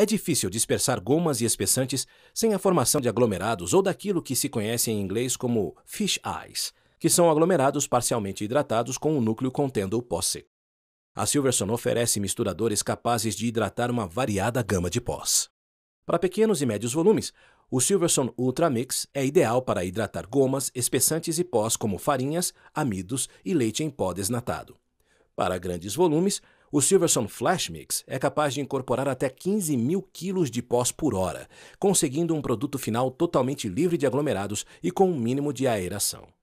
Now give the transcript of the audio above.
É difícil dispersar gomas e espessantes sem a formação de aglomerados ou daquilo que se conhece em inglês como fish eyes, que são aglomerados parcialmente hidratados com um núcleo contendo o pó seco. A Silverson oferece misturadores capazes de hidratar uma variada gama de pós. Para pequenos e médios volumes, o Silverson Ultra Mix é ideal para hidratar gomas, espessantes e pós como farinhas, amidos e leite em pó desnatado. Para grandes volumes, o Silverson Flash Mix é capaz de incorporar até 15 mil quilos de pós por hora, conseguindo um produto final totalmente livre de aglomerados e com um mínimo de aeração.